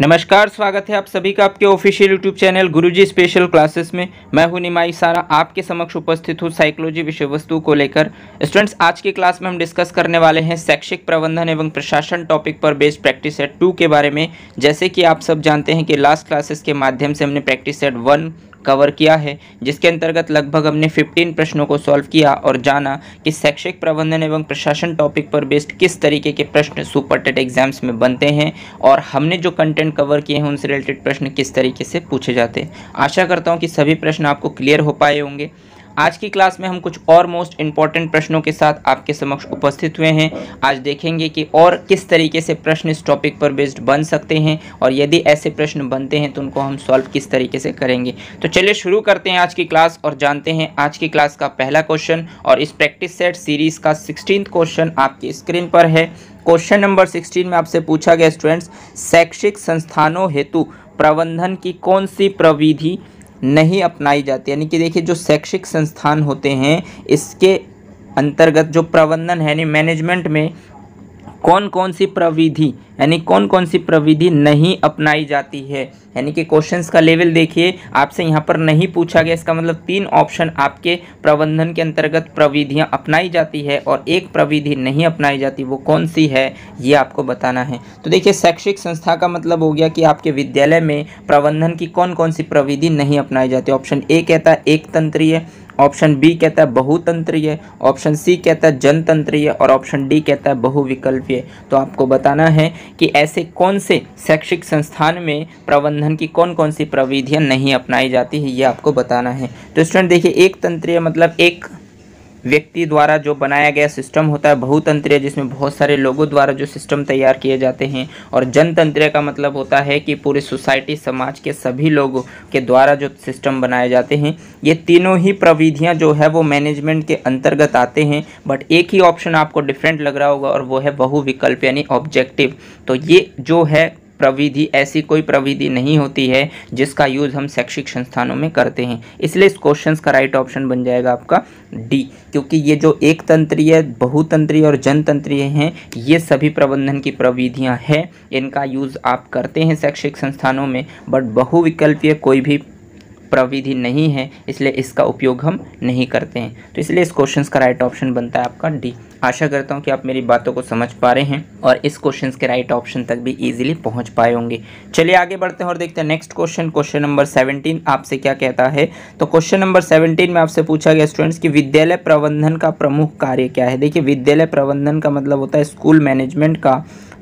नमस्कार स्वागत है आप सभी का आपके official YouTube channel Guruji special classes में मैं हूं निमाई सारा आपके समक्ष उपस्थित हूं साइकोलॉजी विषय वस्तु को लेकर स्टूडेंट्स आज की क्लास में हम डिस्कस करने वाले हैं शैक्षिक प्रबंधन एवं प्रशासन टॉपिक पर बेस्ड प्रैक्टिस सेट टू के बारे में जैसे कि आप सब जानते हैं कि लास्ट क्लासेस के माध्यम से हमने प्रैक्टिस सेट वन कवर किया है जिसके अंतर्गत लगभग हमने 15 प्रश्नों को सॉल्व किया और जाना कि शैक्षिक प्रबंधन एवं प्रशासन टॉपिक पर बेस्ड किस तरीके के प्रश्न सुपर टेट एग्जाम्स में बनते हैं और हमने जो कंटेंट कवर किए हैं उनसे रिलेटेड प्रश्न किस तरीके से पूछे जाते हैं आशा करता हूँ कि सभी प्रश्न आपको क्लियर हो पाए होंगे आज की क्लास में हम कुछ और मोस्ट इम्पॉर्टेंट प्रश्नों के साथ आपके समक्ष उपस्थित हुए हैं आज देखेंगे कि और किस तरीके से प्रश्न इस टॉपिक पर बेस्ड बन सकते हैं और यदि ऐसे प्रश्न बनते हैं तो उनको हम सॉल्व किस तरीके से करेंगे तो चलिए शुरू करते हैं आज की क्लास और जानते हैं आज की क्लास का पहला क्वेश्चन और इस प्रैक्टिस सेट सीरीज़ का सिक्सटीन क्वेश्चन आपकी स्क्रीन पर है क्वेश्चन नंबर सिक्सटीन में आपसे पूछा गया स्टूडेंट्स शैक्षिक संस्थानों हेतु प्रबंधन की कौन सी प्रविधि नहीं अपनाई जाती यानी कि देखिए जो शैक्षिक संस्थान होते हैं इसके अंतर्गत जो प्रबंधन है यानी मैनेजमेंट में कौन कौन सी प्रविधि यानी कौन कौन सी प्रविधि नहीं अपनाई जाती है यानी कि क्वेश्चंस का लेवल देखिए आपसे यहाँ पर नहीं पूछा गया इसका मतलब तीन ऑप्शन आपके प्रबंधन के अंतर्गत प्रविधियाँ अपनाई जाती है और एक प्रविधि नहीं अपनाई जाती वो कौन सी है ये आपको बताना है तो देखिए शैक्षिक संस्था का मतलब हो गया कि आपके विद्यालय में प्रबंधन की कौन कौन सी प्रविधि नहीं अपनाई जाती ऑप्शन ए कहता है एक तंत्रीय ऑप्शन बी कहता है बहुतंत्रीय ऑप्शन सी कहता है जनतंत्रीय और ऑप्शन डी कहता है बहुविकल्पीय तो आपको बताना है कि ऐसे कौन से शैक्षिक संस्थान में प्रबंधन की कौन कौन सी प्रविधियाँ नहीं अपनाई जाती है ये आपको बताना है तो स्टूडेंट देखिए एक तंत्रीय मतलब एक व्यक्ति द्वारा जो बनाया गया सिस्टम होता है बहुतंत्रीय जिसमें बहुत सारे लोगों द्वारा जो सिस्टम तैयार किए जाते हैं और जनतंत्र का मतलब होता है कि पूरे सोसाइटी समाज के सभी लोगों के द्वारा जो सिस्टम बनाए जाते हैं ये तीनों ही प्रविधियाँ जो है वो मैनेजमेंट के अंतर्गत आते हैं बट एक ही ऑप्शन आपको डिफरेंट लग रहा होगा और वो है बहुविकल्प यानी ऑब्जेक्टिव तो ये जो है प्रविधि ऐसी कोई प्रविधि नहीं होती है जिसका यूज़ हम शैक्षिक संस्थानों में करते हैं इसलिए इस क्वेश्चन का राइट ऑप्शन बन जाएगा आपका डी क्योंकि ये जो एक तंत्रीय बहुतंत्रीय और जनतंत्रीय हैं ये सभी प्रबंधन की प्रविधियाँ हैं इनका यूज़ आप करते हैं शैक्षिक संस्थानों में बट बहुविकल्पीय कोई भी प्रविधि नहीं है इसलिए इसका उपयोग हम नहीं करते हैं तो इसलिए इस क्वेश्चन का राइट ऑप्शन बनता है आपका डी आशा करता हूँ कि आप मेरी बातों को समझ पा रहे हैं और इस क्वेश्चन के राइट ऑप्शन तक भी ईजिली पहुँच पाए होंगे चलिए आगे बढ़ते हैं और देखते हैं next question question number seventeen आपसे क्या कहता है तो क्वेश्चन नंबर सेवनटीन में आपसे पूछा गया स्टूडेंट्स कि विद्यालय प्रबंधन का प्रमुख कार्य क्या है देखिए विद्यालय प्रबंधन का मतलब होता है स्कूल मैनेजमेंट का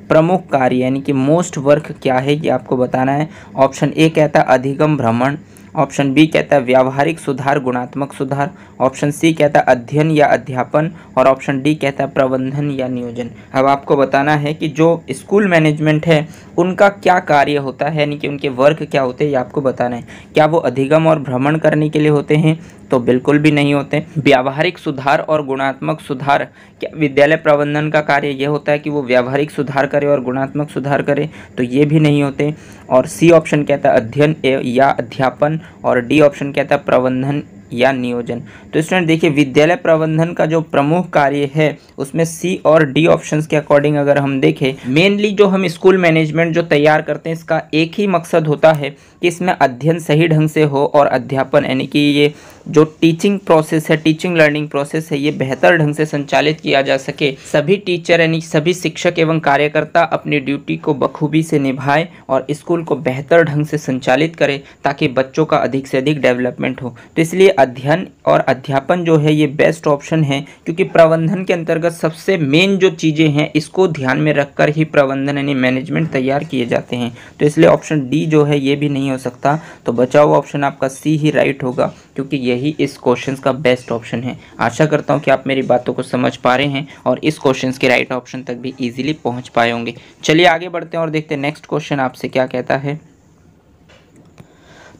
प्रमुख कार्य यानी कि मोस्ट वर्क क्या है ये आपको बताना है ऑप्शन ए कहता है अधिगम भ्रमण ऑप्शन बी कहता है व्यावहारिक सुधार गुणात्मक सुधार ऑप्शन सी कहता है अध्ययन या अध्यापन और ऑप्शन डी कहता है प्रबंधन या नियोजन अब आपको बताना है कि जो स्कूल मैनेजमेंट है उनका क्या कार्य होता है यानी कि उनके वर्क क्या होते हैं ये आपको बताना है क्या वो अधिगम और भ्रमण करने के लिए होते हैं तो बिल्कुल भी नहीं होते व्यावहारिक सुधार और गुणात्मक सुधार क्या विद्यालय प्रबंधन का कार्य यह होता है कि वो व्यावहारिक सुधार करे और गुणात्मक सुधार करे तो ये भी नहीं होते और सी ऑप्शन कहता है अध्ययन या अध्यापन और डी ऑप्शन क्या था प्रबंधन या नियोजन तो स्टूडेंट देखिए विद्यालय प्रबंधन का जो प्रमुख कार्य है उसमें सी और डी ऑप्शंस के अकॉर्डिंग अगर हम देखें मेनली जो हम स्कूल मैनेजमेंट जो तैयार करते हैं इसका एक ही मकसद होता है कि इसमें अध्ययन सही ढंग से हो और अध्यापन यानी कि ये जो टीचिंग प्रोसेस है टीचिंग लर्निंग प्रोसेस है ये बेहतर ढंग से संचालित किया जा सके सभी टीचर यानी सभी शिक्षक एवं कार्यकर्ता अपनी ड्यूटी को बखूबी से निभाए और स्कूल को बेहतर ढंग से संचालित करें ताकि बच्चों का अधिक से अधिक डेवलपमेंट हो तो इसलिए अध्ययन और अध्यापन जो है ये बेस्ट ऑप्शन है क्योंकि प्रबंधन के अंतर्गत सबसे मेन जो चीज़ें हैं इसको ध्यान में रखकर ही प्रबंधन यानी मैनेजमेंट तैयार किए जाते हैं तो इसलिए ऑप्शन डी जो है ये भी नहीं हो सकता तो बचाओ ऑप्शन आपका सी ही राइट होगा क्योंकि ये यही इस क्वेश्चन का बेस्ट ऑप्शन है आशा करता हूँ कि आप मेरी बातों को समझ पा रहे हैं और इस क्वेश्चन के राइट ऑप्शन तक भी ईजिली पहुँच पाए होंगे चलिए आगे बढ़ते हैं और देखते हैं नेक्स्ट क्वेश्चन आपसे क्या कहता है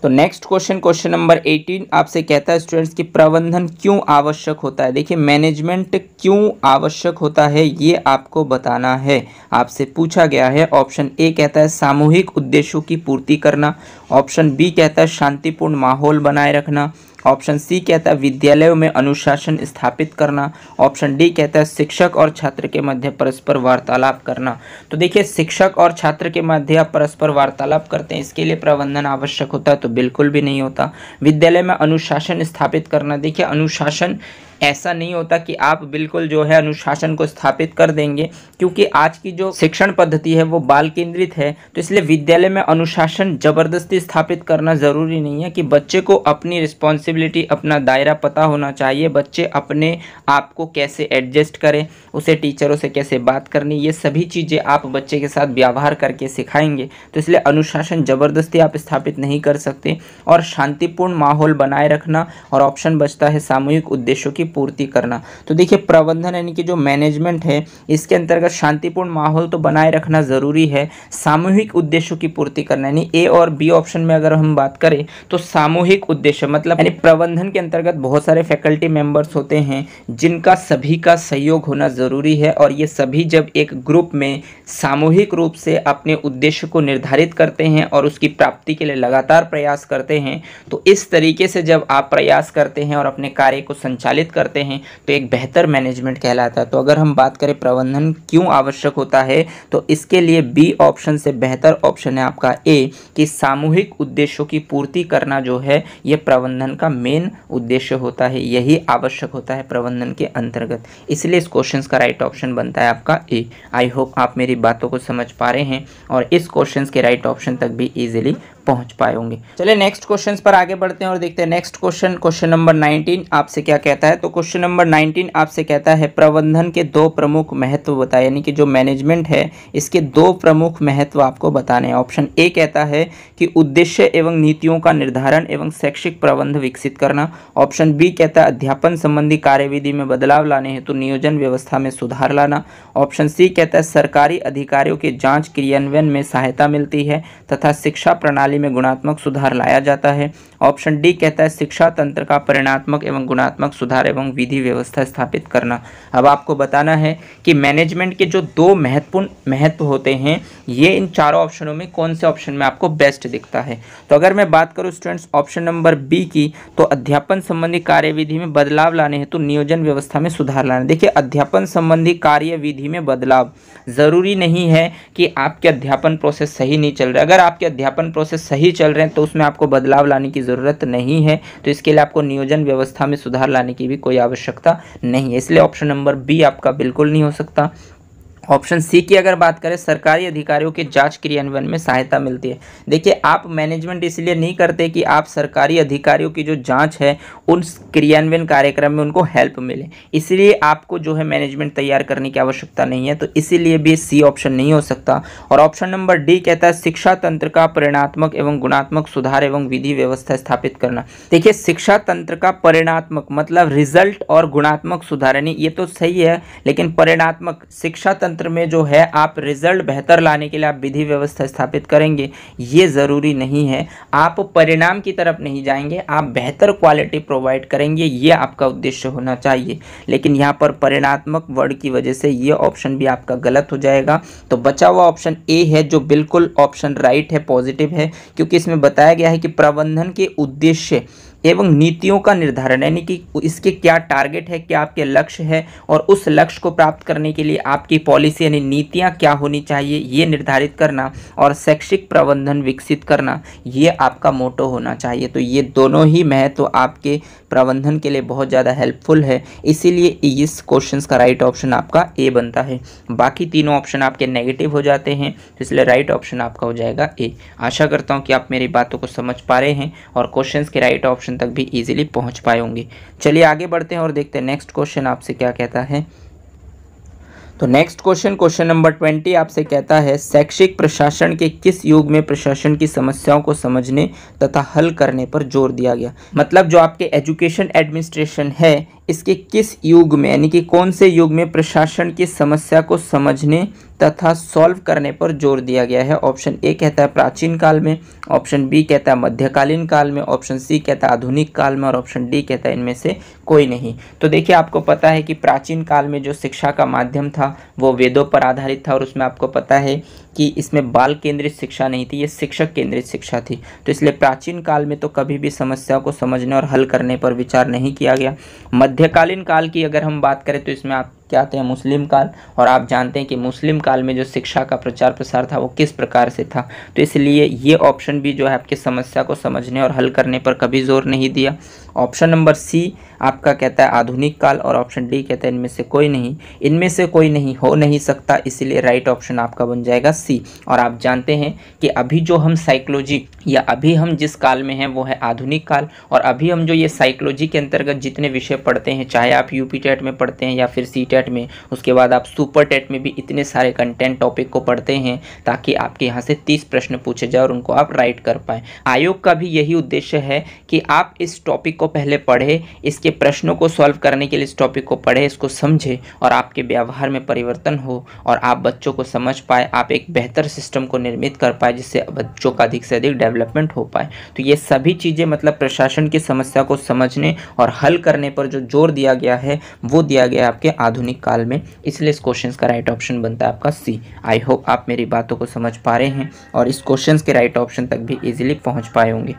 तो नेक्स्ट क्वेश्चन क्वेश्चन नंबर 18 आपसे कहता है स्टूडेंट्स कि प्रबंधन क्यों आवश्यक होता है देखिए मैनेजमेंट क्यों आवश्यक होता है ये आपको बताना है आपसे पूछा गया है ऑप्शन ए कहता है सामूहिक उद्देश्यों की पूर्ति करना ऑप्शन बी कहता है शांतिपूर्ण माहौल बनाए रखना ऑप्शन सी कहता है विद्यालयों में अनुशासन स्थापित करना ऑप्शन डी कहता है शिक्षक और छात्र के मध्य परस्पर वार्तालाप करना तो देखिए शिक्षक और छात्र के मध्य आप परस्पर वार्तालाप करते हैं इसके लिए प्रबंधन आवश्यक होता है तो बिल्कुल भी नहीं होता विद्यालय में अनुशासन स्थापित करना देखिए अनुशासन ऐसा नहीं होता कि आप बिल्कुल जो है अनुशासन को स्थापित कर देंगे क्योंकि आज की जो शिक्षण पद्धति है वो बाल केंद्रित है तो इसलिए विद्यालय में अनुशासन ज़बरदस्ती स्थापित करना ज़रूरी नहीं है कि बच्चे को अपनी रिस्पॉन्सिबिलिटी अपना दायरा पता होना चाहिए बच्चे अपने आप को कैसे एडजस्ट करें उसे टीचरों से कैसे बात करनी ये सभी चीज़ें आप बच्चे के साथ व्यवहार करके सिखाएंगे तो इसलिए अनुशासन ज़बरदस्ती आप स्थापित नहीं कर सकते और शांतिपूर्ण माहौल बनाए रखना और ऑप्शन बचता है सामूहिक उद्देश्यों की पूर्ति करना तो देखिए प्रबंधन यानी कि जो मैनेजमेंट है इसके अंतर्गत शांतिपूर्ण माहौल तो बनाए रखना ज़रूरी है सामूहिक उद्देश्यों की पूर्ति करना यानी ए और बी ऑप्शन में अगर हम बात करें तो सामूहिक उद्देश्य मतलब यानी प्रबंधन के अंतर्गत बहुत सारे फैकल्टी मेंबर्स होते हैं जिनका सभी का सहयोग होना ज़रूरी है और ये सभी जब एक ग्रुप में सामूहिक रूप से अपने उद्देश्य को निर्धारित करते हैं और उसकी प्राप्ति के लिए लगातार प्रयास करते हैं तो इस तरीके से जब आप प्रयास करते हैं और अपने कार्य को संचालित कर करते हैं तो एक बेहतर मैनेजमेंट कहलाता है तो अगर हम बात करें प्रबंधन क्यों आवश्यक होता है तो इसके लिए बी ऑप्शन से बेहतर ऑप्शन है आपका ए कि सामूहिक उद्देश्यों की पूर्ति करना जो है यह प्रबंधन का मेन उद्देश्य होता है यही आवश्यक होता है प्रबंधन के अंतर्गत इसलिए इस क्वेश्चन का राइट ऑप्शन बनता है आपका ए आई होप आप मेरी बातों को समझ पा रहे हैं और इस क्वेश्चन के राइट ऑप्शन तक भी ईजिली पहुंच पाए होंगे चलिए नेक्स्ट क्वेश्चन पर आगे बढ़ते हैं और देखते हैं नेक्स्ट क्वेश्चन क्वेश्चन नंबर 19 आपसे क्या कहता है तो क्वेश्चन नंबर 19 आपसे कहता है प्रबंधन के दो प्रमुख महत्व बताए यानी कि जो मैनेजमेंट है इसके दो प्रमुख महत्व आपको बताने हैं ऑप्शन ए कहता है कि उद्देश्य एवं नीतियों का निर्धारण एवं शैक्षिक प्रबंध विकसित करना ऑप्शन बी कहता है अध्यापन संबंधी कार्यविधि में बदलाव लाने हेतु तो नियोजन व्यवस्था में सुधार लाना ऑप्शन सी कहता है सरकारी अधिकारियों के जाँच क्रियान्वयन में सहायता मिलती है तथा शिक्षा प्रणाली प्रणाली में गुणात्मक सुधार लाया जाता है ऑप्शन डी कहता है शिक्षा तंत्र का परिणात्मक एवं गुणात्मक सुधार एवं विधि व्यवस्था स्थापित करना अब आपको बताना है कि मैनेजमेंट के जो दो महत्वपूर्ण महत्व होते हैं ये इन चारों ऑप्शनों में कौन से ऑप्शन में आपको बेस्ट दिखता है तो अगर मैं बात करूँ स्टूडेंट्स ऑप्शन नंबर बी की तो अध्यापन संबंधी कार्यविधि में बदलाव लाने हेतु तो नियोजन व्यवस्था में सुधार लाना देखिए अध्यापन संबंधी कार्यविधि में बदलाव ज़रूरी नहीं है कि आपके अध्यापन प्रोसेस सही नहीं चल रहा अगर आपके अध्यापन प्रोसेस सही चल रहे हैं तो उसमें आपको बदलाव लाने की ज़रूरत नहीं है तो इसके लिए आपको नियोजन व्यवस्था में सुधार लाने की भी कोई आवश्यकता नहीं है इसलिए ऑप्शन नंबर बी आपका बिल्कुल नहीं हो सकता ऑप्शन सी की अगर बात करें सरकारी अधिकारियों के जांच क्रियान्वयन में सहायता मिलती है देखिए आप मैनेजमेंट इसलिए नहीं करते कि आप सरकारी अधिकारियों की जो जांच है उन क्रियान्वयन कार्यक्रम में उनको हेल्प मिले इसलिए आपको जो है मैनेजमेंट तैयार करने की आवश्यकता नहीं है तो इसीलिए भी सी ऑप्शन नहीं हो सकता और ऑप्शन नंबर डी कहता है शिक्षा तंत्र का परिणात्मक एवं गुणात्मक सुधार एवं विधि व्यवस्था स्थापित करना देखिए शिक्षा तंत्र का परिणात्मक मतलब रिजल्ट और गुणात्मक सुधार यानी ये तो सही है लेकिन परिणात्मक शिक्षा तंत्र तंत्र में जो है आप रिजल्ट बेहतर लाने के लिए आप विधि व्यवस्था स्थापित करेंगे ये ज़रूरी नहीं है आप परिणाम की तरफ नहीं जाएंगे आप बेहतर क्वालिटी प्रोवाइड करेंगे ये आपका उद्देश्य होना चाहिए लेकिन यहाँ पर परिणात्मक वर्ड की वजह से ये ऑप्शन भी आपका गलत हो जाएगा तो बचा हुआ ऑप्शन ए है जो बिल्कुल ऑप्शन राइट है पॉजिटिव है क्योंकि इसमें बताया गया है कि प्रबंधन के उद्देश्य एवं नीतियों का निर्धारण यानी कि इसके क्या टारगेट है क्या आपके लक्ष्य है और उस लक्ष्य को प्राप्त करने के लिए आपकी पॉलिसी यानी नीतियाँ क्या होनी चाहिए ये निर्धारित करना और शैक्षिक प्रबंधन विकसित करना ये आपका मोटो होना चाहिए तो ये दोनों ही महत्व तो आपके प्रबंधन के लिए बहुत ज़्यादा हेल्पफुल है इसीलिए इस क्वेश्चन का राइट ऑप्शन आपका ए बनता है बाकी तीनों ऑप्शन आपके नेगेटिव हो जाते हैं तो इसलिए राइट ऑप्शन आपका हो जाएगा ए आशा करता हूँ कि आप मेरी बातों को समझ पा रहे हैं और क्वेश्चन के राइट ऑप्शन तक भी ईजिली पहुँच पाए होंगे चलिए आगे बढ़ते हैं और देखते हैं नेक्स्ट क्वेश्चन आपसे क्या कहता है तो next question question number twenty आपसे कहता है शैक्षिक प्रशासन के किस युग में प्रशासन की समस्याओं को समझने तथा हल करने पर जोर दिया गया मतलब जो आपके एजुकेशन एडमिनिस्ट्रेशन है इसके किस युग में यानी कि कौन से युग में प्रशासन की समस्या को समझने तथा सॉल्व करने पर जोर दिया गया है ऑप्शन ए कहता है प्राचीन काल में ऑप्शन बी कहता है मध्यकालीन काल में ऑप्शन सी कहता है आधुनिक काल में और ऑप्शन डी कहता है इनमें से कोई नहीं तो देखिए आपको पता है कि प्राचीन काल में जो शिक्षा का माध्यम था वो वेदों पर आधारित था और उसमें आपको पता है कि इसमें बाल केंद्रित शिक्षा नहीं थी ये शिक्षक केंद्रित शिक्षा थी तो इसलिए प्राचीन काल में तो कभी भी समस्या को समझने और हल करने पर विचार नहीं किया गया मध्यकालीन काल की अगर हम बात करें तो इसमें आप के आते हैं मुस्लिम काल और आप जानते हैं कि मुस्लिम काल में जो शिक्षा का प्रचार प्रसार था वो किस प्रकार से था तो इसलिए ये ऑप्शन भी जो है आपकी समस्या को समझने और हल करने पर कभी जोर नहीं दिया ऑप्शन नंबर सी आपका कहता है आधुनिक काल और ऑप्शन डी कहता है इनमें से कोई नहीं इनमें से कोई नहीं हो नहीं सकता इसीलिए राइट ऑप्शन आपका बन जाएगा सी और आप जानते हैं कि अभी जो हम साइकोलॉजी या अभी हम जिस काल में हैं वो है आधुनिक काल और अभी हम जो ये साइकोलॉजी के अंतर्गत जितने विषय पढ़ते हैं चाहे आप पी टेट में पढ़ते हैं या फिर सी टेट में उसके बाद आप सुपर टेट में भी इतने सारे कंटेंट टॉपिक को पढ़ते हैं ताकि आपके यहाँ से तीस प्रश्न पूछे जाए और उनको आप राइट कर पाएँ आयोग का भी यही उद्देश्य है कि आप इस टॉपिक को पहले पढ़े इसके प्रश्नों को सॉल्व करने के लिए इस टॉपिक को पढ़े इसको समझे और आपके व्यवहार में परिवर्तन हो और आप बच्चों को समझ पाए आप एक बेहतर सिस्टम को निर्मित कर पाए जिससे बच्चों का अधिक से अधिक डेवलपमेंट हो पाए तो ये सभी चीज़ें मतलब प्रशासन की समस्या को समझने और हल करने पर जो जोर दिया गया है वो दिया गया आपके आधुनिक काल में इसलिए इस क्वेश्चन का राइट ऑप्शन बनता है आपका सी आई होप आप मेरी बातों को समझ पा रहे हैं और इस क्वेश्चन के राइट ऑप्शन तक भी ईजिली पहुँच पाए होंगे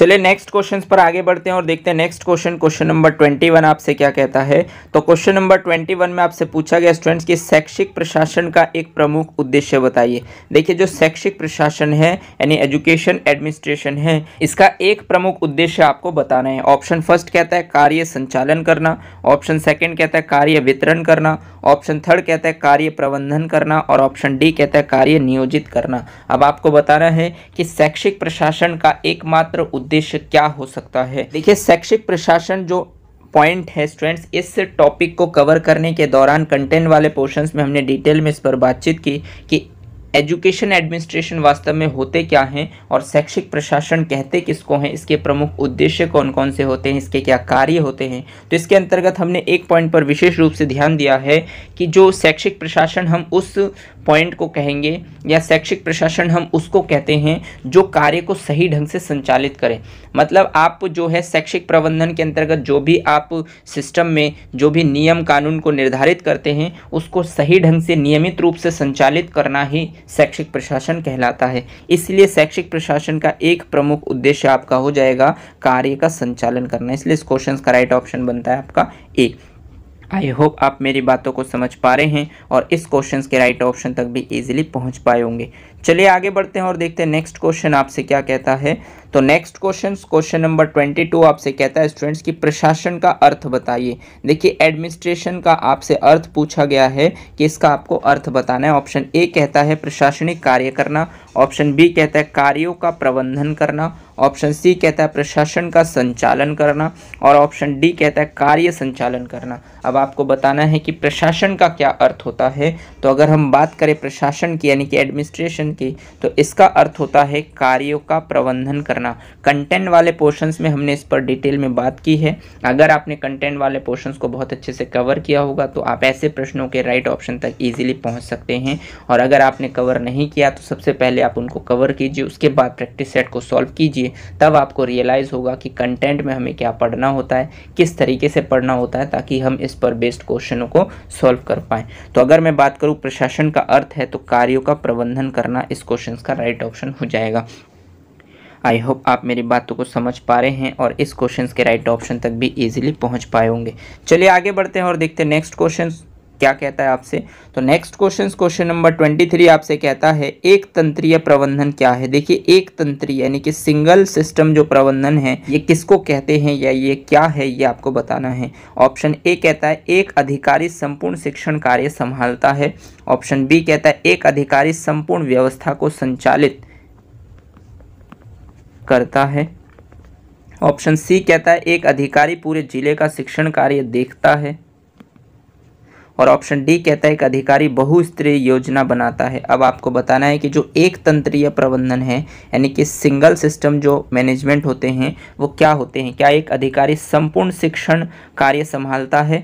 चलिए नेक्स्ट क्वेश्चंस पर आगे बढ़ते हैं और देखते हैं next question question number twenty one आपसे क्या कहता है तो क्वेश्चन नंबर ट्वेंटी वन में आपसे पूछा गया स्टूडेंट्स कि शैक्षिक प्रशासन का एक प्रमुख उद्देश्य बताइए देखिए जो शैक्षिक प्रशासन है यानी एजुकेशन एडमिनिस्ट्रेशन है इसका एक प्रमुख उद्देश्य आपको बताना है ऑप्शन फर्स्ट कहता है कार्य संचालन करना ऑप्शन सेकेंड कहता है कार्य वितरण करना ऑप्शन थर्ड कहता है कार्य प्रबंधन करना और ऑप्शन डी कहता है कार्य नियोजित करना अब आपको बताना है कि शैक्षिक प्रशासन का एकमात्र उद्देश्य क्या हो सकता है देखिए शैक्षिक प्रशासन जो पॉइंट है स्टूडेंट्स इस टॉपिक को कवर करने के दौरान कंटेंट वाले पोर्शंस में हमने डिटेल में इस पर बातचीत की कि एजुकेशन एडमिनिस्ट्रेशन वास्तव में होते क्या हैं और शैक्षिक प्रशासन कहते किसको हैं इसके प्रमुख उद्देश्य कौन कौन से होते हैं इसके क्या कार्य होते हैं तो इसके अंतर्गत हमने एक पॉइंट पर विशेष रूप से ध्यान दिया है कि जो शैक्षिक प्रशासन हम उस पॉइंट को कहेंगे या शैक्षिक प्रशासन हम उसको कहते हैं जो कार्य को सही ढंग से संचालित करें मतलब आप जो है शैक्षिक प्रबंधन के अंतर्गत जो भी आप सिस्टम में जो भी नियम कानून को निर्धारित करते हैं उसको सही ढंग से नियमित रूप से संचालित करना ही शैक्षिक प्रशासन कहलाता है इसलिए शैक्षिक प्रशासन का एक प्रमुख उद्देश्य आपका हो जाएगा कार्य का संचालन करना इसलिए इस क्वेश्चन का राइट ऑप्शन बनता है आपका ए आई होप आप मेरी बातों को समझ पा रहे हैं और इस क्वेश्चन के राइट ऑप्शन तक भी ईजिली पहुँच पाए होंगे चलिए आगे बढ़ते हैं और देखते हैं नेक्स्ट क्वेश्चन आपसे क्या कहता है तो next question question number twenty two आपसे कहता है स्टूडेंट्स कि प्रशासन का अर्थ बताइए देखिए एडमिनिस्ट्रेशन का आपसे अर्थ पूछा गया है कि इसका आपको अर्थ बताना है ऑप्शन ए कहता है प्रशासनिक कार्य करना ऑप्शन बी कहता है कार्यों का प्रबंधन करना ऑप्शन सी कहता है प्रशासन का संचालन करना और ऑप्शन डी कहता है कार्य संचालन करना अब आपको बताना है कि प्रशासन का क्या अर्थ होता है तो अगर हम बात करें प्रशासन की यानी कि एडमिनिस्ट्रेशन की तो इसका अर्थ होता है कार्यों का प्रबंधन करना कंटेंट वाले पोर्शंस में हमने इस पर डिटेल में बात की है अगर आपने कंटेंट वाले पोर्शंस को बहुत अच्छे से कवर किया होगा तो आप ऐसे प्रश्नों के राइट ऑप्शन तक ईजिली पहुँच सकते हैं और अगर आपने कवर नहीं किया तो सबसे पहले आप उनको कवर कीजिए उसके बाद प्रैक्टिस सेट को सॉल्व कीजिए तब आपको रियलाइज़ होगा कि कंटेंट में हमें क्या पढ़ना होता है किस तरीके से पढ़ना होता है ताकि हम इस पर बेस्ड क्वेश्चनों को सॉल्व कर पाएँ तो अगर मैं बात करूँ प्रशासन का अर्थ है तो कार्यों का प्रबंधन करना हमारा इस क्वेश्चन का राइट ऑप्शन हो जाएगा आई होप आप मेरी बातों को समझ पा रहे हैं और इस क्वेश्चन के राइट ऑप्शन तक भी ईजिली पहुंच पाए होंगे चलिए आगे बढ़ते हैं और देखते हैं नेक्स्ट क्वेश्चन क्या कहता है आपसे तो next question question number twenty three आपसे कहता है एक तंत्रीय प्रबंधन क्या है देखिए एक तंत्री यानी कि सिंगल सिस्टम जो प्रबंधन है ये किसको कहते हैं या ये क्या है ये आपको बताना है ऑप्शन ए कहता है एक अधिकारी संपूर्ण शिक्षण कार्य संभालता है ऑप्शन बी कहता है एक अधिकारी संपूर्ण व्यवस्था को संचालित करता है ऑप्शन सी कहता है एक अधिकारी पूरे जिले का शिक्षण कार्य देखता है और ऑप्शन डी कहता है कि अधिकारी बहुस्तरीय योजना बनाता है अब आपको बताना है कि जो एक तंत्रीय प्रबंधन है यानी कि सिंगल सिस्टम जो मैनेजमेंट होते हैं वो क्या होते हैं क्या एक अधिकारी संपूर्ण शिक्षण कार्य संभालता है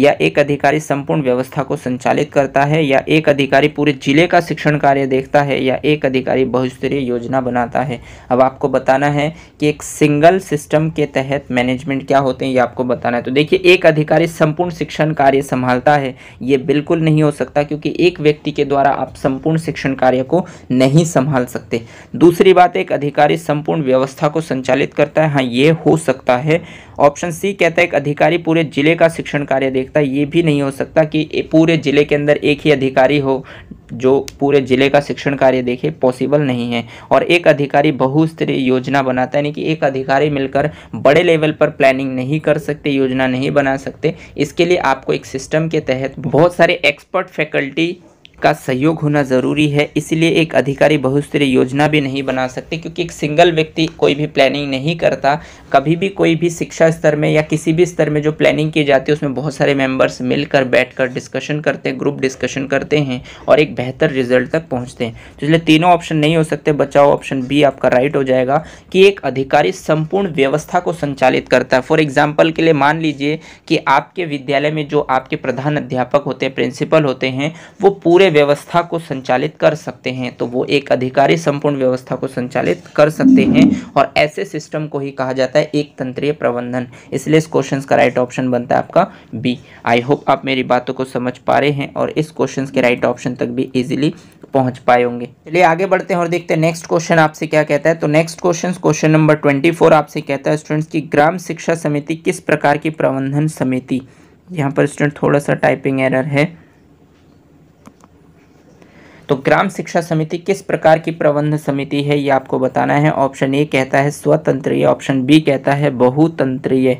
या एक अधिकारी संपूर्ण व्यवस्था को संचालित करता है या एक अधिकारी पूरे जिले का शिक्षण कार्य देखता है या एक अधिकारी बहुस्तरीय योजना बनाता है अब आपको बताना है कि एक सिंगल सिस्टम के तहत मैनेजमेंट क्या होते हैं ये आपको बताना है तो देखिए एक अधिकारी संपूर्ण शिक्षण कार्य संभालता है ये बिल्कुल नहीं हो सकता क्योंकि एक व्यक्ति के द्वारा आप संपूर्ण शिक्षण कार्य को नहीं संभाल सकते दूसरी बात एक अधिकारी संपूर्ण व्यवस्था को संचालित करता है हाँ ये हो सकता है ऑप्शन सी कहता है एक अधिकारी पूरे जिले का शिक्षण कार्य देखता है ये भी नहीं हो सकता कि पूरे जिले के अंदर एक ही अधिकारी हो जो पूरे जिले का शिक्षण कार्य देखे पॉसिबल नहीं है और एक अधिकारी बहुस्तरीय योजना बनाता है यानी कि एक अधिकारी मिलकर बड़े लेवल पर प्लानिंग नहीं कर सकते योजना नहीं बना सकते इसके लिए आपको एक सिस्टम के तहत बहुत सारे एक्सपर्ट फैकल्टी का सहयोग होना ज़रूरी है इसलिए एक अधिकारी बहुस्तरीय योजना भी नहीं बना सकते क्योंकि एक सिंगल व्यक्ति कोई भी प्लानिंग नहीं करता कभी भी कोई भी शिक्षा स्तर में या किसी भी स्तर में जो प्लानिंग की जाती है उसमें बहुत सारे मेंबर्स मिलकर बैठकर डिस्कशन करते हैं ग्रुप डिस्कशन करते हैं और एक बेहतर रिजल्ट तक पहुँचते हैं तो इसलिए तीनों ऑप्शन नहीं हो सकते बचाओ ऑप्शन बी आपका राइट हो जाएगा कि एक अधिकारी संपूर्ण व्यवस्था को संचालित करता है फॉर एग्जाम्पल के लिए मान लीजिए कि आपके विद्यालय में जो आपके प्रधान अध्यापक होते हैं प्रिंसिपल होते हैं वो पूरे व्यवस्था को संचालित कर सकते हैं तो वो एक अधिकारी संपूर्ण व्यवस्था को संचालित कर सकते हैं और ऐसे सिस्टम को ही कहा जाता है एक तंत्रीय प्रबंधन इसलिए इस क्वेश्चन का राइट ऑप्शन बनता है आपका बी आई होप आप मेरी बातों को समझ पा रहे हैं और इस क्वेश्चन के राइट ऑप्शन तक भी ईजिली पहुंच पाए होंगे चलिए आगे बढ़ते हैं और देखते हैं नेक्स्ट क्वेश्चन आपसे क्या कहता है तो next question question number twenty four आपसे कहता है स्टूडेंट्स की ग्राम शिक्षा समिति किस प्रकार की प्रबंधन समिति यहाँ पर स्टूडेंट थोड़ा सा टाइपिंग एरर है तो ग्राम शिक्षा समिति किस प्रकार की प्रबंध समिति है ये आपको बताना है ऑप्शन ए कहता है स्वतंत्रीय ऑप्शन बी कहता है बहुतंत्रीय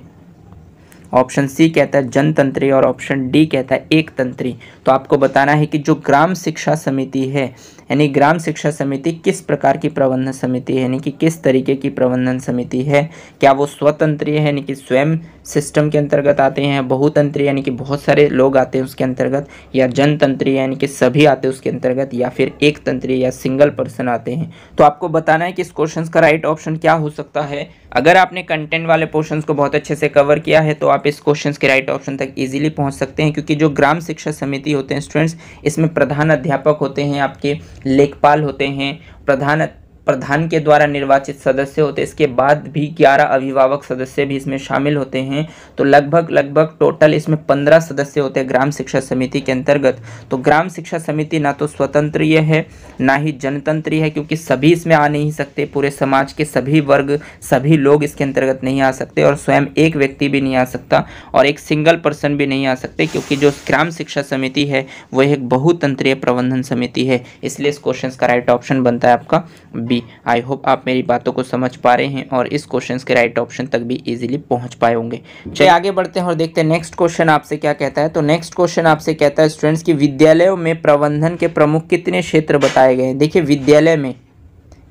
ऑप्शन सी कहता है जनतंत्री और ऑप्शन डी कहता है एकतंत्री तो आपको बताना है कि जो ग्राम शिक्षा समिति है यानी ग्राम शिक्षा समिति किस प्रकार की प्रबंधन समिति है यानी कि किस तरीके की प्रबंधन समिति है क्या वो स्वतंत्र है यानी कि स्वयं सिस्टम के अंतर्गत आते हैं बहुतंत्री यानी कि बहुत सारे लोग आते हैं उसके अंतर्गत या जनतंत्री यानी कि सभी आते हैं उसके अंतर्गत या फिर एक तंत्री या सिंगल पर्सन आते हैं तो आपको बताना है कि इस क्वेश्चन का राइट ऑप्शन क्या हो सकता है अगर आपने कंटेंट वाले पोर्शन को बहुत अच्छे से कवर किया है तो आप इस क्वेश्चन के राइट ऑप्शन तक ईजिली पहुँच सकते हैं क्योंकि जो ग्राम शिक्षा समिति होते हैं स्टूडेंट्स इसमें प्रधान अध्यापक होते हैं आपके लेखपाल होते हैं प्रधान प्रधान के द्वारा निर्वाचित सदस्य होते इसके बाद भी ग्यारह अभिभावक सदस्य भी इसमें शामिल होते हैं तो लगभग लगभग टोटल इसमें पंद्रह सदस्य होते हैं ग्राम शिक्षा समिति के अंतर्गत तो ग्राम शिक्षा समिति ना तो स्वतंत्र है ना ही जनतंत्रीय है क्योंकि सभी इसमें आ नहीं सकते पूरे समाज के सभी वर्ग सभी लोग इसके अंतर्गत नहीं आ सकते और स्वयं एक व्यक्ति भी नहीं आ सकता और एक सिंगल पर्सन भी नहीं आ सकते क्योंकि जो ग्राम शिक्षा समिति है वह एक बहुतंत्रीय प्रबंधन समिति है इसलिए इस क्वेश्चन का राइट ऑप्शन बनता है आपका बी होगी आई होप आप मेरी बातों को समझ पा रहे हैं और इस क्वेश्चन के राइट ऑप्शन तक भी ईजिली पहुँच पाए होंगे चलिए आगे बढ़ते हैं और देखते हैं नेक्स्ट क्वेश्चन आपसे क्या कहता है तो नेक्स्ट क्वेश्चन आपसे कहता है स्टूडेंट्स की विद्यालयों में प्रबंधन के प्रमुख कितने क्षेत्र बताए गए हैं देखिए विद्यालय में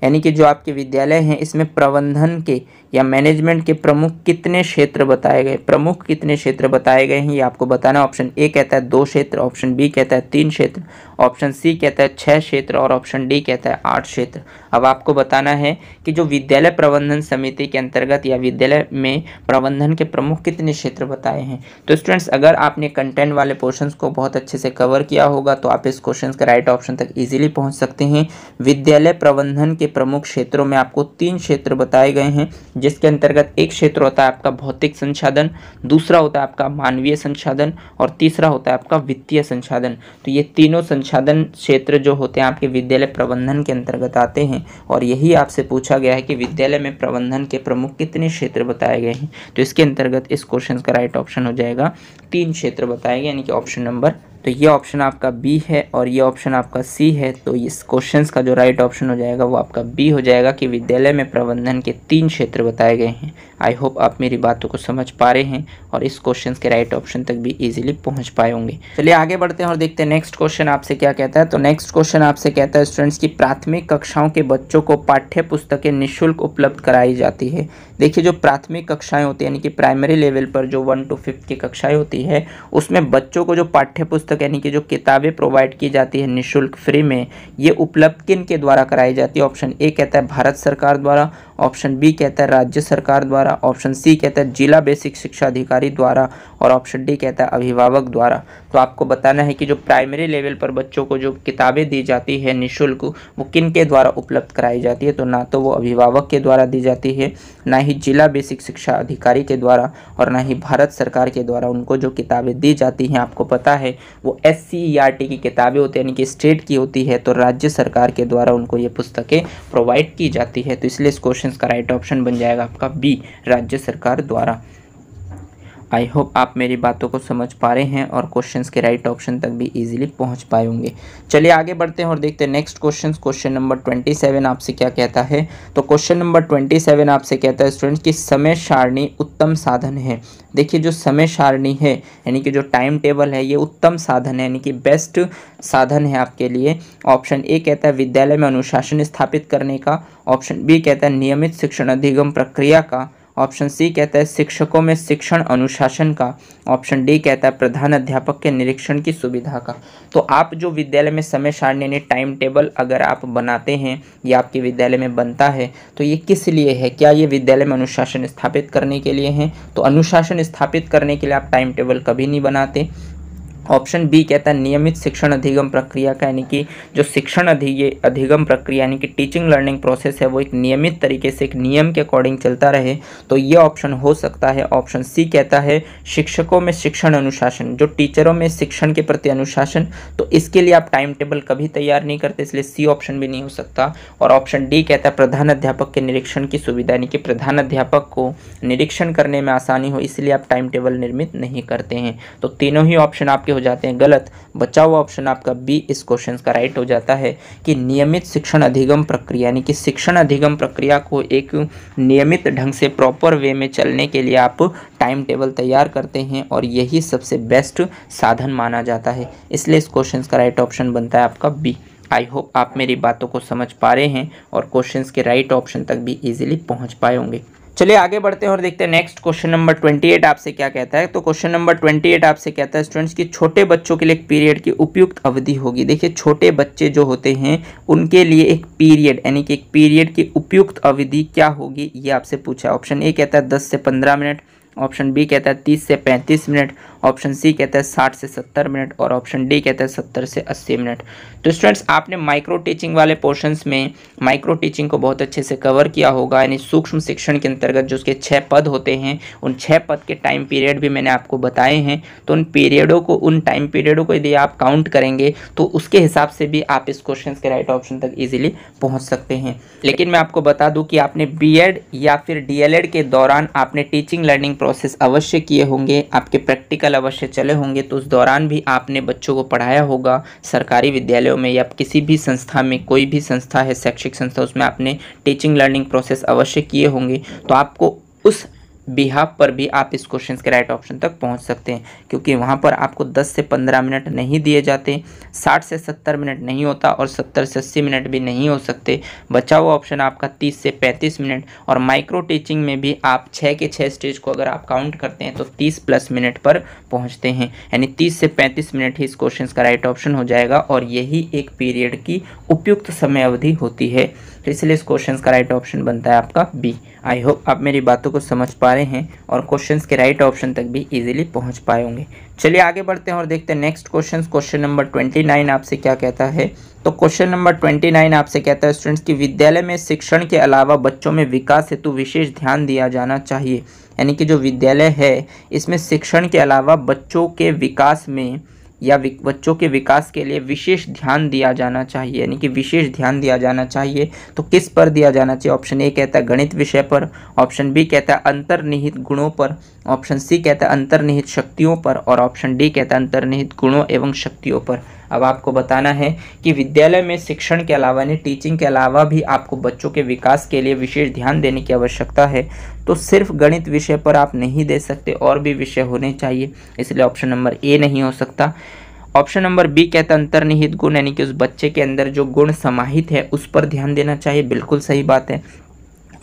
यानी कि जो आपके विद्यालय हैं इसमें प्रबंधन के या मैनेजमेंट के प्रमुख कितने क्षेत्र बताए गए प्रमुख कितने क्षेत्र बताए गए हैं ये आपको बताना ऑप्शन ए कहता है दो क्षेत्र ऑप्शन बी कहता है तीन क्षेत्र ऑप्शन सी कहता है छः क्षेत्र और ऑप्शन डी कहता है आठ क्षेत्र अब आपको बताना है कि जो विद्यालय प्रबंधन समिति के अंतर्गत या विद्यालय में प्रबंधन के प्रमुख कितने क्षेत्र बताए हैं तो स्टूडेंट्स अगर आपने कंटेंट वाले पोर्शंस को बहुत अच्छे से कवर किया होगा तो आप इस क्वेश्चन के राइट ऑप्शन तक ईजिली पहुँच सकते हैं विद्यालय प्रबंधन के प्रमुख क्षेत्रों में आपको तीन क्षेत्र बताए गए हैं जिसके अंतर्गत एक क्षेत्र होता है आपका भौतिक संसाधन दूसरा होता है आपका मानवीय संसाधन और तीसरा होता है आपका वित्तीय संसाधन तो ये तीनों संसाधन क्षेत्र जो होते हैं आपके विद्यालय प्रबंधन के अंतर्गत आते हैं और यही आपसे पूछा गया है कि विद्यालय में प्रबंधन के प्रमुख कितने क्षेत्र बताए गए हैं तो इसके अंतर्गत इस क्वेश्चन का राइट ऑप्शन हो जाएगा तीन क्षेत्र बताए गए यानी कि ऑप्शन नंबर तो ये ऑप्शन आपका बी है और ये ऑप्शन आपका सी है तो इस क्वेश्चन का जो राइट ऑप्शन हो जाएगा वो आपका बी हो जाएगा कि विद्यालय में प्रबंधन के तीन क्षेत्र बताए गए हैं आई होप आप मेरी बातों को समझ पा रहे हैं और इस क्वेश्चन के राइट ऑप्शन तक भी इजीली पहुँच पाए होंगे चलिए आगे बढ़ते हैं और देखते हैं नेक्स्ट क्वेश्चन आपसे क्या कहता है तो नेक्स्ट क्वेश्चन आपसे कहता है स्टूडेंट्स की प्राथमिक कक्षाओं के बच्चों को पाठ्य पुस्तकें निःशुल्क उपलब्ध कराई जाती है देखिए जो प्राथमिक कक्षाएं होती है यानी कि प्राइमरी लेवल पर जो वन टू फिफ्थ की कक्षाएं होती है उसमें बच्चों को जो पाठ्य पुस्तक यानी कि जो किताबें प्रोवाइड की जाती है निःशुल्क फ्री में ये उपलब्ध किन के द्वारा कराई जाती है ऑप्शन ए कहता है भारत सरकार द्वारा ऑप्शन बी कहता है राज्य सरकार द्वारा द्वारा ऑप्शन सी कहता है जिला बेसिक शिक्षा अधिकारी द्वारा और ऑप्शन डी कहता है अभिभावक द्वारा तो आपको बताना है कि जो प्राइमरी लेवल पर बच्चों को जो किताबें दी जाती है निःशुल्क वो किन के द्वारा उपलब्ध कराई जाती है तो ना तो वो अभिभावक के द्वारा दी जाती है ना ही जिला बेसिक शिक्षा अधिकारी के द्वारा और ना ही भारत सरकार के द्वारा उनको जो किताबें दी जाती हैं आपको पता है वो एस सी e की किताबें होती है यानी कि स्टेट की होती है तो राज्य सरकार के द्वारा उनको ये पुस्तकें प्रोवाइड की जाती है तो इसलिए इस क्वेश्चन का राइट ऑप्शन बन जाएगा आपका बी राज्य सरकार द्वारा आई होप आप मेरी बातों को समझ पा रहे हैं और क्वेश्चंस के राइट ऑप्शन तक भी इजीली पहुंच पाए होंगे चलिए आगे बढ़ते हैं और देखते हैं next question question number twenty seven आपसे क्या कहता है तो क्वेश्चन नंबर ट्वेंटी सेवन आपसे कहता है स्टूडेंट्स कि समय सारणी उत्तम साधन है देखिए जो समय सारणी है यानी कि जो टाइम टेबल है ये उत्तम साधन है यानी कि बेस्ट साधन है आपके लिए ऑप्शन ए कहता है विद्यालय में अनुशासन स्थापित करने का ऑप्शन बी कहता है नियमित शिक्षण अधिगम प्रक्रिया का ऑप्शन सी कहता है शिक्षकों में शिक्षण अनुशासन का ऑप्शन डी कहता है प्रधान अध्यापक के निरीक्षण की सुविधा का तो आप जो विद्यालय में समय सारणी यानी टाइम टेबल अगर आप बनाते हैं या आपके विद्यालय में बनता है तो ये किस लिए है क्या ये विद्यालय में अनुशासन स्थापित करने के लिए है तो अनुशासन स्थापित करने के लिए आप टाइम टेबल कभी नहीं बनाते ऑप्शन बी कहता है नियमित शिक्षण अधिगम प्रक्रिया का यानी कि जो शिक्षण अधि अधिगम प्रक्रिया यानी कि टीचिंग लर्निंग प्रोसेस है वो एक नियमित तरीके से एक नियम के अकॉर्डिंग चलता रहे तो ये ऑप्शन हो सकता है ऑप्शन सी कहता है शिक्षकों में शिक्षण अनुशासन जो टीचरों में शिक्षण के प्रति अनुशासन तो इसके लिए आप टाइम टेबल कभी तैयार नहीं करते इसलिए सी ऑप्शन भी नहीं हो सकता और ऑप्शन डी कहता है प्रधान अध्यापक के निरीक्षण की सुविधा यानी कि प्रधान अध्यापक को निरीक्षण करने में आसानी हो इसलिए आप टाइम टेबल निर्मित नहीं करते हैं तो तीनों ही ऑप्शन आपके हो जाते हैं गलत बचा हुआ ऑप्शन आपका बी इस क्वेश्चन का राइट हो जाता है कि नियमित शिक्षण अधिगम प्रक्रिया यानी कि शिक्षण अधिगम प्रक्रिया को एक नियमित ढंग से प्रॉपर वे में चलने के लिए आप टाइम टेबल तैयार करते हैं और यही सबसे बेस्ट साधन माना जाता है इसलिए इस क्वेश्चन का राइट ऑप्शन बनता है आपका बी आई होप आप मेरी बातों को समझ पा रहे हैं और क्वेश्चंस के राइट ऑप्शन तक भी इजीली पहुंच पाए होंगे चलिए आगे बढ़ते हैं और देखते हैं next question number twenty eight आपसे क्या कहता है तो क्वेश्चन नंबर ट्वेंटी एट आपसे कहता है स्टूडेंट्स कि छोटे बच्चों के लिए एक पीरियड की उपयुक्त अवधि होगी देखिए छोटे बच्चे जो होते हैं उनके लिए एक पीरियड यानी कि एक पीरियड की उपयुक्त अवधि क्या होगी ये आपसे पूछा ऑप्शन ए कहता है दस से पंद्रह मिनट ऑप्शन बी कहता है तीस से पैंतीस मिनट ऑप्शन सी कहता है साठ से सत्तर मिनट और ऑप्शन डी कहता है सत्तर से अस्सी मिनट तो स्टूडेंट्स आपने माइक्रो टीचिंग वाले पोर्शंस में माइक्रो टीचिंग को बहुत अच्छे से कवर किया होगा यानी सूक्ष्म शिक्षण के अंतर्गत जो उसके छः पद होते हैं उन छः पद के टाइम पीरियड भी मैंने आपको बताए हैं तो उन पीरियडों को उन टाइम पीरियडों को यदि आप काउंट करेंगे तो उसके हिसाब से भी आप इस क्वेश्चन के राइट ऑप्शन तक ईजिली पहुँच सकते हैं लेकिन मैं आपको बता दूँ कि आपने बी या फिर डी के दौरान आपने टीचिंग लर्निंग प्रोसेस अवश्य किए होंगे आपके प्रैक्टिकल आजकल अवश्य चले होंगे तो उस दौरान भी आपने बच्चों को पढ़ाया होगा सरकारी विद्यालयों में या किसी भी संस्था में कोई भी संस्था है शैक्षिक संस्था उसमें आपने टीचिंग लर्निंग प्रोसेस अवश्य किए होंगे तो आपको उस बिहाफ पर भी आप इस क्वेश्चन के राइट ऑप्शन तक पहुंच सकते हैं क्योंकि वहां पर आपको 10 से 15 मिनट नहीं दिए जाते 60 से 70 मिनट नहीं होता और 70 से 80 मिनट भी नहीं हो सकते बचा हुआ ऑप्शन आपका 30 से 35 मिनट और माइक्रो टीचिंग में भी आप 6 के 6 स्टेज को अगर आप काउंट करते हैं तो 30 प्लस मिनट पर पहुँचते हैं यानी तीस से पैंतीस मिनट ही इस क्वेश्चन का राइट ऑप्शन हो जाएगा और यही एक पीरियड की उपयुक्त समय अवधि होती है तो इसलिए इस क्वेश्चन का राइट ऑप्शन बनता है आपका बी आई होप आप मेरी बातों को समझ पा रहे हैं और क्वेश्चंस के राइट ऑप्शन तक भी इजीली पहुंच पाए होंगे चलिए आगे बढ़ते हैं और देखते हैं next question question number twenty nine आपसे क्या कहता है तो क्वेश्चन नंबर ट्वेंटी नाइन आपसे कहता है स्टूडेंट्स कि विद्यालय में शिक्षण के अलावा बच्चों में विकास हेतु विशेष ध्यान दिया जाना चाहिए यानी कि जो विद्यालय है इसमें शिक्षण के अलावा बच्चों के विकास में या बच्चों के विकास के लिए विशेष ध्यान दिया जाना चाहिए यानी कि विशेष ध्यान दिया जाना चाहिए तो किस पर दिया जाना चाहिए ऑप्शन ए कहता है गणित विषय पर ऑप्शन बी कहता है अंतर्निहित गुणों पर ऑप्शन सी कहता है अंतर्निहित शक्तियों पर और ऑप्शन डी कहता है अंतर्निहित गुणों एवं शक्तियों पर अब आपको बताना है कि विद्यालय में शिक्षण के अलावा यानी टीचिंग के अलावा भी आपको बच्चों के विकास के लिए विशेष ध्यान देने की आवश्यकता है तो सिर्फ गणित विषय पर आप नहीं दे सकते और भी विषय होने चाहिए इसलिए ऑप्शन नंबर ए नहीं हो सकता ऑप्शन नंबर बी कहता है अंतर्निहित गुण यानी कि उस बच्चे के अंदर जो गुण समाहित है उस पर ध्यान देना चाहिए बिल्कुल सही बात है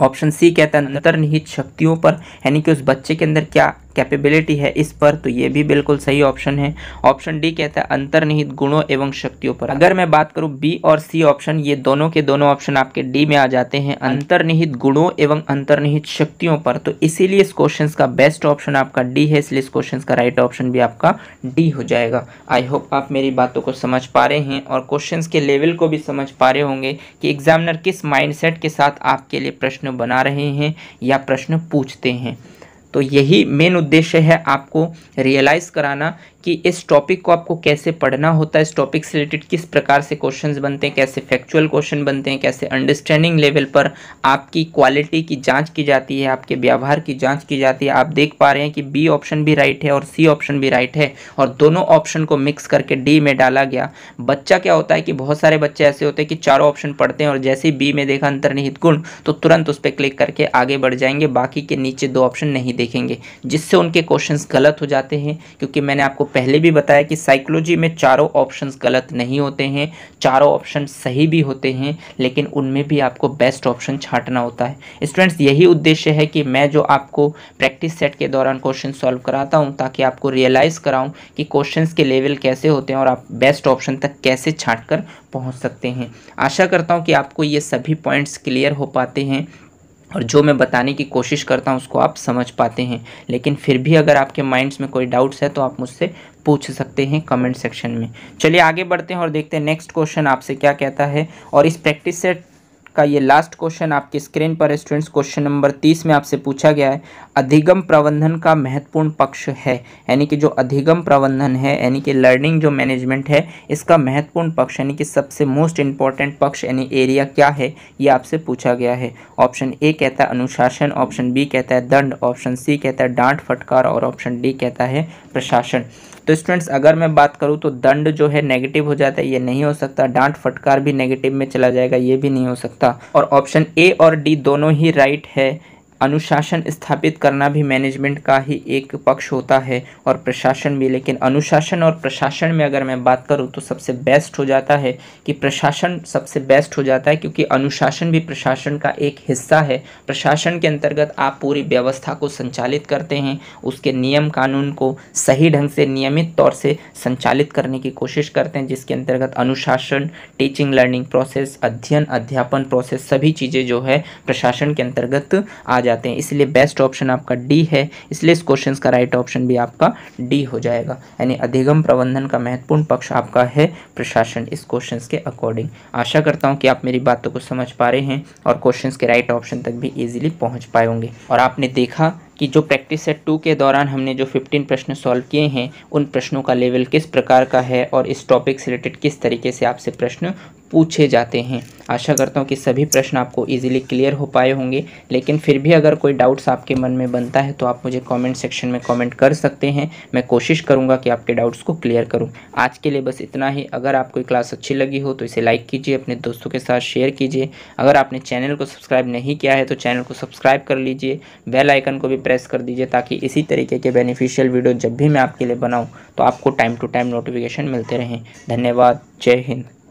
ऑप्शन सी कहता है अंतर्निहित शक्तियों पर यानी कि उस बच्चे के अंदर क्या कैपेबिलिटी है इस पर तो ये भी बिल्कुल सही ऑप्शन है ऑप्शन डी कहता है अंतर्निहित गुणों एवं शक्तियों पर अगर मैं बात करूँ बी और सी ऑप्शन ये दोनों के दोनों ऑप्शन आपके डी में आ जाते हैं हाँ। अंतर्निहित गुणों एवं अंतर्निहित शक्तियों पर तो इसीलिए इस क्वेश्चन का बेस्ट ऑप्शन आपका डी है इसलिए इस क्वेश्चन का राइट ऑप्शन भी आपका डी हो जाएगा आई होप आप मेरी बातों को समझ पा रहे हैं और क्वेश्चन के लेवल को भी समझ पा रहे होंगे कि एग्जामिनर किस माइंड के साथ आपके लिए प्रश्न बना रहे हैं या प्रश्न पूछते हैं तो यही मेन उद्देश्य है आपको रियलाइज़ कराना कि इस टॉपिक को आपको कैसे पढ़ना होता है इस टॉपिक से रिलेटेड किस प्रकार से क्वेश्चंस बनते हैं कैसे फैक्चुअल क्वेश्चन बनते हैं कैसे अंडरस्टैंडिंग लेवल पर आपकी क्वालिटी की जांच की जाती है आपके व्यवहार की जांच की जाती है आप देख पा रहे हैं कि बी ऑप्शन भी राइट है और सी ऑप्शन भी राइट है और दोनों ऑप्शन को मिक्स करके डी में डाला गया बच्चा क्या होता है कि बहुत सारे बच्चे ऐसे होते हैं कि चारों ऑप्शन पढ़ते हैं और जैसे ही बी में देखा अंतर्निहित गुण तो तुरंत उस पर क्लिक करके आगे बढ़ जाएंगे बाकी के नीचे दो ऑप्शन नहीं देखेंगे जिससे उनके क्वेश्चन गलत हो जाते हैं क्योंकि मैंने आपको पहले भी बताया कि साइकोलॉजी में चारों ऑप्शन गलत नहीं होते हैं चारों ऑप्शन सही भी होते हैं लेकिन उनमें भी आपको बेस्ट ऑप्शन छाटना होता है स्टूडेंट्स यही उद्देश्य है कि मैं जो आपको प्रैक्टिस सेट के दौरान क्वेश्चन सॉल्व कराता हूँ ताकि आपको रियलाइज़ कराऊँ कि क्वेश्चन के लेवल कैसे होते हैं और आप बेस्ट ऑप्शन तक कैसे छाट कर पहुँच सकते हैं आशा करता हूँ कि आपको ये सभी पॉइंट्स क्लियर हो पाते हैं और जो मैं बताने की कोशिश करता हूँ उसको आप समझ पाते हैं लेकिन फिर भी अगर आपके माइंड्स में कोई डाउट्स है तो आप मुझसे पूछ सकते हैं कमेंट सेक्शन में चलिए आगे बढ़ते हैं और देखते हैं नेक्स्ट क्वेश्चन आपसे क्या कहता है और इस प्रैक्टिस से का ये लास्ट क्वेश्चन आपकी स्क्रीन पर स्टूडेंट्स क्वेश्चन नंबर तीस में आपसे पूछा गया है अधिगम प्रबंधन का महत्वपूर्ण पक्ष है यानी कि जो अधिगम प्रबंधन है यानी कि लर्निंग जो मैनेजमेंट है इसका महत्वपूर्ण पक्ष यानी कि सबसे मोस्ट इंपॉर्टेंट पक्ष यानी एरिया क्या है ये आपसे पूछा गया है ऑप्शन ए कहता है अनुशासन ऑप्शन बी कहता है दंड ऑप्शन सी कहता है डांट फटकार और ऑप्शन डी कहता है प्रशासन तो स्टूडेंट्स अगर मैं बात करूँ तो दंड जो है नेगेटिव हो जाता है ये नहीं हो सकता डांट फटकार भी नेगेटिव में चला जाएगा ये भी नहीं हो सकता और ऑप्शन ए और डी दोनों ही राइट है अनुशासन स्थापित करना भी मैनेजमेंट का ही एक पक्ष होता है और प्रशासन भी लेकिन अनुशासन और प्रशासन में अगर मैं बात करूँ तो सबसे बेस्ट हो जाता है कि प्रशासन सबसे बेस्ट हो जाता है क्योंकि अनुशासन भी प्रशासन का एक हिस्सा है प्रशासन के अंतर्गत आप पूरी व्यवस्था को संचालित करते हैं उसके नियम कानून को सही ढंग से नियमित तौर से संचालित करने की कोशिश करते हैं जिसके अंतर्गत अनुशासन टीचिंग लर्निंग प्रोसेस अध्ययन अध्यापन प्रोसेस सभी चीज़ें जो है प्रशासन के अंतर्गत आ जाती जाते हैं इसलिए बेस्ट ऑप्शन आपका डी है इसलिए इस क्वेश्चन का राइट ऑप्शन भी आपका डी हो जाएगा यानी अधिगम प्रबंधन का महत्वपूर्ण पक्ष आपका है प्रशासन इस क्वेश्चन के अकॉर्डिंग आशा करता हूँ कि आप मेरी बातों को समझ पा रहे हैं और क्वेश्चन के राइट ऑप्शन तक भी ईजिली पहुँच पाए होंगे और आपने देखा कि जो प्रैक्टिस सेट टू के दौरान हमने जो 15 प्रश्न सॉल्व किए हैं उन प्रश्नों का लेवल किस प्रकार का है और इस टॉपिक से रिलेटेड किस तरीके से आपसे प्रश्न पूछे जाते हैं आशा करता हूँ कि सभी प्रश्न आपको इजीली क्लियर हो पाए होंगे लेकिन फिर भी अगर कोई डाउट्स आपके मन में बनता है तो आप मुझे कमेंट सेक्शन में कमेंट कर सकते हैं मैं कोशिश करूँगा कि आपके डाउट्स को क्लियर करूँ आज के लिए बस इतना ही अगर आपको क्लास अच्छी लगी हो तो इसे लाइक कीजिए अपने दोस्तों के साथ शेयर कीजिए अगर आपने चैनल को सब्सक्राइब नहीं किया है तो चैनल को सब्सक्राइब कर लीजिए बेल आइकन को भी प्रेस कर दीजिए ताकि इसी तरीके के बेनिफिशियल वीडियो जब भी मैं आपके लिए बनाऊँ तो आपको टाइम टू टाइम नोटिफिकेशन मिलते रहें धन्यवाद जय हिंद